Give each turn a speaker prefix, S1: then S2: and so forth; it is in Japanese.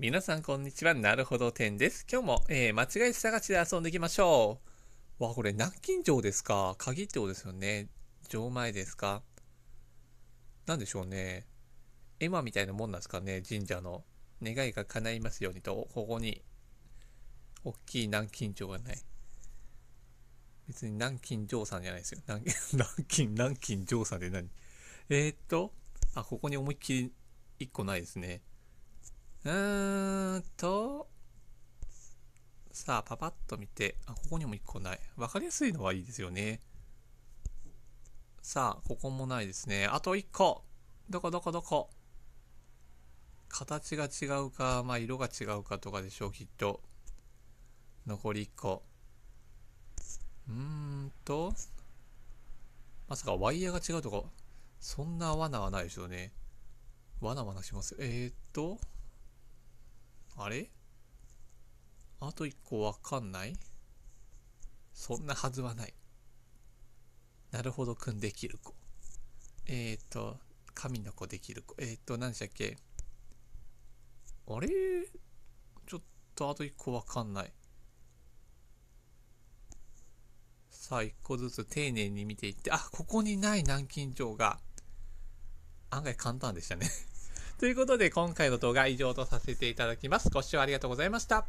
S1: 皆さんこんにちは。なるほどんです。今日も、えー、間違い探しで遊んでいきましょう。わ、これ南京錠ですか。鍵ってことですよね。錠前ですか。なんでしょうね。絵馬みたいなもんなんですかね。神社の。願いが叶いますようにと、ここに、大きい南京錠がない。別に南京錠さんじゃないですよ。南 京、南京錠さんで何えー、っと、あ、ここに思いっきり一個ないですね。うーんと、さあ、パパッと見て、あ、ここにも1個ない。わかりやすいのはいいですよね。さあ、ここもないですね。あと1個どこどこどこ形が違うか、まあ、色が違うかとかでしょう、きっと。残り1個。うーんと、まさかワイヤーが違うとか、そんな罠はないでしょうね。罠罠します。えー、っと、あれあと一個わかんないそんなはずはない。なるほどくんできる子。えっ、ー、と、神の子できる子。えっ、ー、と、何でしたっけあれちょっとあと一個わかんない。さあ、一個ずつ丁寧に見ていって、あ、ここにない南京錠が、案外簡単でしたねということで今回の動画は以上とさせていただきます。ご視聴ありがとうございました。